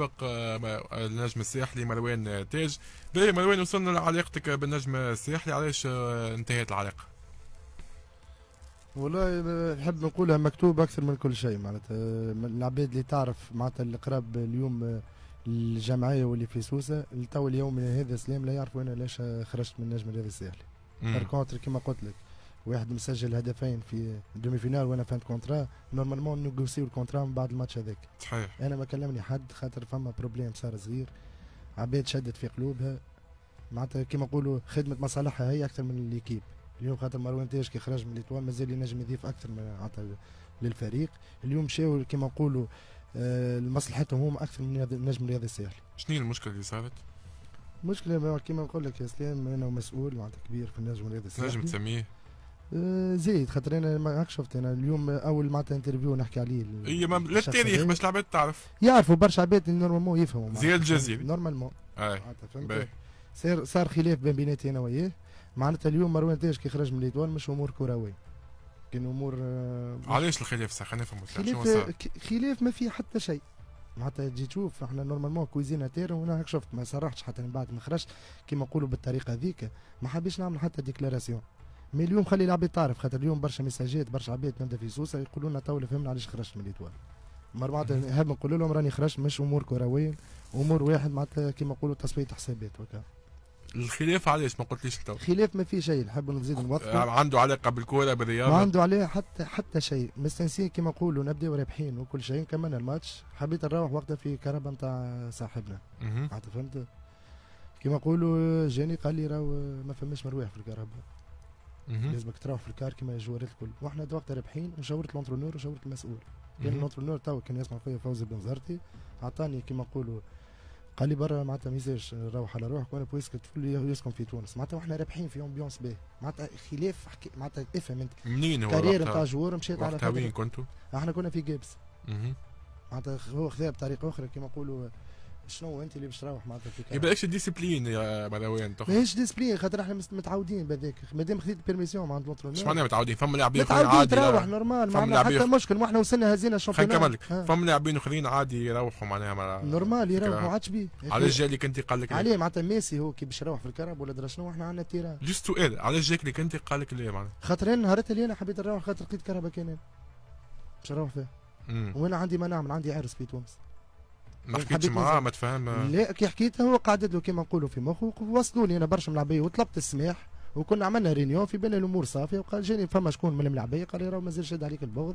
سبق آه، النجم الساحلي مروان تاج باهي مروان وصلنا لعلاقتك بالنجم الساحلي علاش آه، انتهت العلاقه والله آه، نحب نقولها مكتوب اكثر من كل شيء معناتها العباد اللي تعرف معناتها القراب اليوم الجمعيه واللي في سوسه لتو اليوم هذا سلام لا يعرفوا انا علاش خرجت من النجم الرياضي الساحلي كونتر كما قلت لك واحد مسجل هدفين في دومي فينال وانا فهمت كونترا نورمالمون نيغوسيو الكونترا من بعد الماتش هذاك صحيح انا ما كلمني حد خاطر فما بروبليم صار صغير عباد شدت في قلوبها معناتها كيما نقولوا خدمه مصالحها هي اكثر من ليكيب اليوم خاطر مروان تاج كي خرج من الاطوال مازال ينجم يضيف اكثر من عطى للفريق اليوم مشاو كيما نقولوا آه، لمصلحتهم هما اكثر من النجم الرياضي الساحلي شنو هي المشكله اللي صارت؟ المشكله كيما نقول لك يا سلام انا مسؤول معناتها كبير في النجم الرياضي الساحلي نجم تسميه آه، زيد خاطر انا ما شفت انا اليوم اول معناتها انترفيو نحكي عليه هي إيه، لا التاريخ باش العباد تعرف يعرفوا برشا عباد نورمالمون يفهموا زياد الجزيري نورمالمون فهمت صار صار خلاف بين بيناتي انا وياه معناتها اليوم مروان تاج كي خرج من ليتوال مش امور كرويه كان امور آه، علاش الخلاف صح خلينا نفهموا خلاف خلاف ما فيه حتى شيء معناتها تجي تشوف احنا نورمالمون كويزينا تير وانا شفت ما صرحتش حتى من بعد ما خرجت كيما نقولوا بالطريقه هذيك ما حبيتش نعمل حتى ديكلاراسيون مي اليوم خلي العباد تعرف خاطر اليوم برشا ميساجات برشا عباد نبدا في سوسه يقولوا لنا تو فهمنا علاش خرجت من الادوار معناتها نحب نقول لهم راني خرجت مش امور كرويه امور واحد معناتها كيما نقولوا تصفيه حسابات وكا الخلاف علاش ما قلتليش تو خلاف ما في شيء نحب نزيد نوضحه يعني عنده علاقه بالكوره بالرياضه ما عنده عليه حتى حتى شيء مستنسين كيما نقولوا نبداو رابحين وكل شيء كملنا الماتش حبيت نروح وقتها في كهرباء نتاع صاحبنا معناتها فهمت كيما نقولوا جاني قال لي راه ما فماش مرواح في الكهرباء لازمك تروح في الكار كما الجوارات الكل واحنا وقتها رابحين وجاورت لونترونور وجاورت المسؤول كان لونترونور تو كان يسمع فيا فوزي بن زرتي عطاني كما نقولوا قال لي برا معناتها ما يزالش روح على روحك وانا بويسك تقول يسكن في تونس معناتها واحنا رابحين في امبيونس باهي معناتها خلاف حكي معناتها افهم انت منين هو كارير نتاع جوار مشيت على وين كنتوا؟ احنا كنا في جيبس معناتها هو خذاها بطريقه اخرى كما نقولوا شنو انت اللي باش تروح معناتها في يبقى ايش ديسيبلين يا مروان ماهيش ديسيبلين خاطر احنا متعودين بهذاك مادام خذيت بيرميسيون عند لونترونور شو معناها متعودين فما لاعبين اخرين عادي تروح نورمال ما عندنا حتى مشكل واحنا وصلنا هزينا الشامبيونات نكمل لك فما لاعبين اخرين عادي يروحوا معناها نورمال يروحوا عادش بيه علاش جالك انت قال لك عليه معناتها ميسي هو كي باش يروح في الكرب ولا درا شنو احنا عندنا التيران جست سؤال علاش جاك لك انت قال لك لا معناها خاطر انا نهارتها اللي انا حبيت نروح خاطر لقيت كرهبه كان باش نروح فيه وانا عندي ما نعمل عندي عرس في تونس ما إيه، حكيتش معاه ما تفهم لا كي حكيت هو قعدت له كيما نقولوا في مخه لي انا برشا من العبيه وطلبت السماح وكنا عملنا رينيون في بين الامور صافيه وقال جاني فما شكون من الملعبيه قال لي راه مازال شاد عليك البغض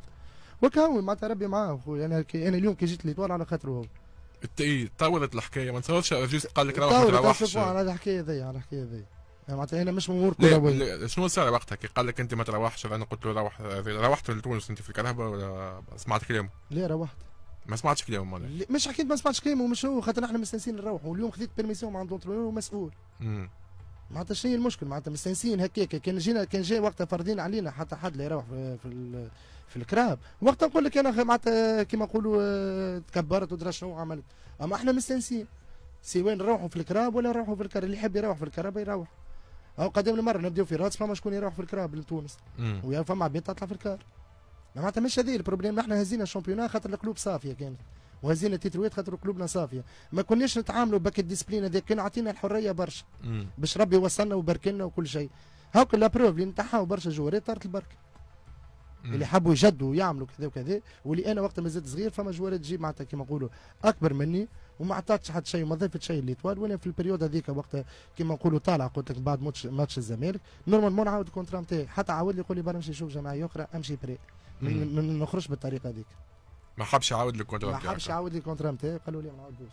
وكاو معناتها ربي معاه خويا يعني انا انا اليوم كي جيت ليطوال على خاطره هو طولت الحكايه ما تصورش جوست قال لك راه ما تروحش على الحكايه ذي على الحكايه ذي يعني معناتها انا مش مامور كروي شنو صار وقتها كي قال لك انت ما تروحش انا قلت له روح روحت لتونس انت في الكرهبه ولا سمعت كلامه؟ لا روحت ما سمعتش كلامهم ولا مش حكيت ما سمعتش كلامهم مش هو خاطر احنا مستانسين نروحوا واليوم خذيت بيرميسيون مع لونترونور ومسؤول معناتها شنو هي المشكل معناتها مستانسين هكاك كان جينا كان جاي وقتها فردين علينا حتى حد لا يروح في, في الكراب وقتها نقول لك انا معناتها كيما نقولوا آه، تكبرت ودرا شنو عملت اما احنا مستانسين سواء نروحوا في الكراب ولا نروحوا في الكراب اللي يحب يروح في الكراب يروح او قدام المره نبداو في راس فما شكون يروح في الكراب لتونس ويا فما عباد تطلع في الكار معناتها مش هذه البروبليم احنا هزينا الشامبيونا خاطر القلوب صافيه كانت وهزينا التترويات خاطر قلوبنا صافيه ما كناش نتعاملوا بك الديسبلين هذاك كان عطينا الحريه برشا باش ربي وصلنا وبركنا وكل شيء هاك لا بروف اللي نتاعها برشا جواري طارت البركه اللي حبوا يجدوا ويعملوا كذا وكذا واللي انا وقت ما زلت صغير فما جوارات تجي معناتها كيما نقولوا اكبر مني وما عطاتش حد شيء وما ضافت شيء اللي طوال وانا في البريود هذيك وقت كيما نقولوا طالع قلت لك بعد ماتش ماتش الزمالك نورمالمون نعاود الكونترا نتاعي حتى عاود لي يقول لي برا نمشي نشوف جماعه اخرى امشي بري ما نخرجش بالطريقه هذيك ما حبش يعاود الكونترا كونترا ما حبش يعاود لي الكونترا نتاعي قالوا لي ما نعاودوش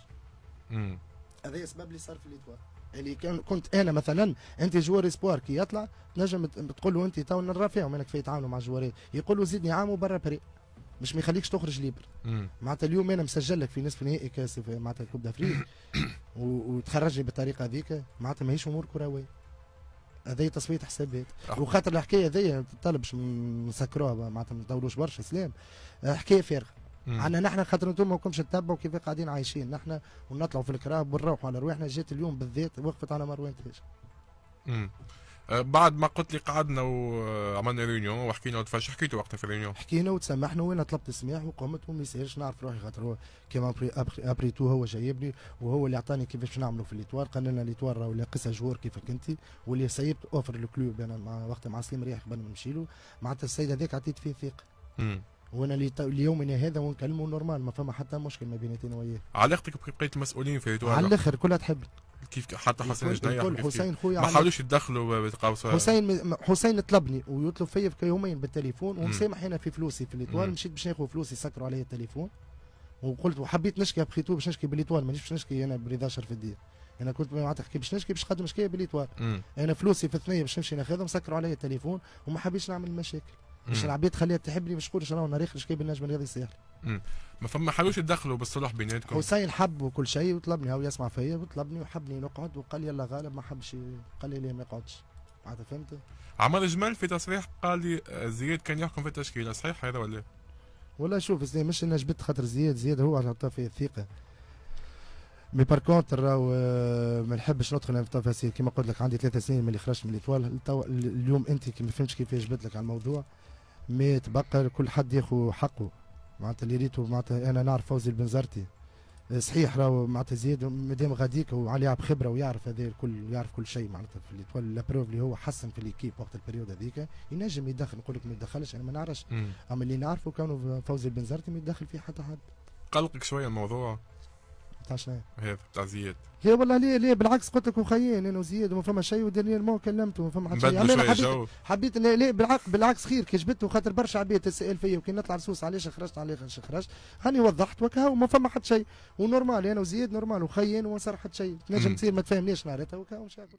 هذا السبب اللي صار في ليتوا اللي يعني كان كنت انا مثلا انت جوار اسبوار كي يطلع تنجم تقول له انت تو نرافعهم انا في يتعاملوا مع الجوارات يقول له زيدني عام وبرا بري باش ما يخليكش تخرج ليبر معناتها اليوم انا مسجل لك في نصف نهائي كاس معناتها كوب دافريك وتخرجني بالطريقه هذيك معناتها ماهيش امور كرويه هذه تصويت حسابات آه. وخاطر الحكايه هذيا طلبش نسكروها معناتها ما نطولوش برشا سلام آه، حكايه فارغه عندنا نحن خاطر انتم ما كنتش تتبعوا كيف قاعدين عايشين نحن ونطلعوا في الكراب ونروحوا على رواحنا جات اليوم بالذات وقفت على مروان تاج آه، بعد ما قلت لي قعدنا وعملنا ريونيون وحكينا وتفاش حكيتوا وقتها في ريونيون؟ حكينا وتسامحنا وانا طلبت السماح وقمت وما يسالش نعرف روحي خاطر هو كيما ابري تو هو جايبني وهو اللي عطاني كيفاش نعملوا في ليتوار قال لنا ليتوار راهو ناقصها جوار كيفك انت واللي سيبت اوفر الكلوب انا مع وقت مع سليم ريح قبل ما نمشي له معناتها السيد هذاك عطيت فيه ثقه وانا ليومنا هذا ونكلمه نورمال ما فما حتى مشكل ما بيناتنا وياه علاقتك بقيت المسؤولين في ليتوار على الاخر كلها تحبني كيف حتى حسين جنيح حسين خويا ما حاولوش يتدخلوا حسين حسين طلبني ويطلب فيا يومين بالتليفون ومسامح انا في فلوسي في الاطوال مشيت باش ناخذ فلوسي سكروا علي التليفون وقلت وحبيت نشكي بخيتو باش نشكي بالاطوال مانيش باش نشكي انا برضا شرف الدين انا كنت معناتها تحكي باش نشكي باش نقدم شكايه بالاطوال انا فلوسي في الثنيه باش نمشي ناخذهم سكروا علي التليفون وما حبيتش نعمل مشاكل باش العباد خليها تحبني باش تقول انا ريخ نشكي بالنجم الرياضي السياحي ما فما حلوش تدخلوا بالصلح بيناتكم حسين حب وكل شيء وطلبني هو يسمع فيا وطلبني وحبني نقعد وقال يلا غالب ما حبش قال لي لا ما يقعدش معناتها فهمت عمر جمال في تصريح قال لي آه، زياد كان يحكم في التشكيله صحيح هذا ولا ولا شوف زي مش انا جبت خاطر زياد زياد هو عطاه في الثقه مي بار كونتر راهو آه، ما نحبش ندخل في التفاصيل كما قلت لك عندي ثلاثة سنين ملي خرجت من ليتوال اليوم انت ما فهمتش كيفاش جبت لك على الموضوع مي تبقى كل حد ياخذ حقه معناتها اللي ريتو معناتها انا نعرف فوزي البنزرتي آه، صحيح راهو معناتها زياد مادام غاديك وعلي عب خبره ويعرف هذا الكل يعرف كل شيء معناتها في اللي تولى لابروف اللي هو حسن في ليكيب وقت البريود هذيك ينجم يدخل نقول لك ما يدخلش انا ما نعرفش اما اللي نعرفه كانوا فوزي البنزرتي ما يدخل فيه حتى حد قلقك شويه الموضوع بتاع شنو آية. هذا بتاع زياد يا والله ليه ليه بالعكس قلت لك وخيان انا وزياد وما فما شيء ودانيال مو كلمته ما فما حتى شيء يعني حبيت جو. حبيت ليه بالعكس بالعكس خير كي جبته خاطر برشا عباد تسال فيا وكي نطلع رسوس علاش خرجت علاش خرجت هاني وضحت وكها وما فما حتى شيء ونورمال انا يعني وزياد نورمال وخيان وما صار حتى شيء تنجم تصير ما تفهمنيش معناتها وكها ومشاكل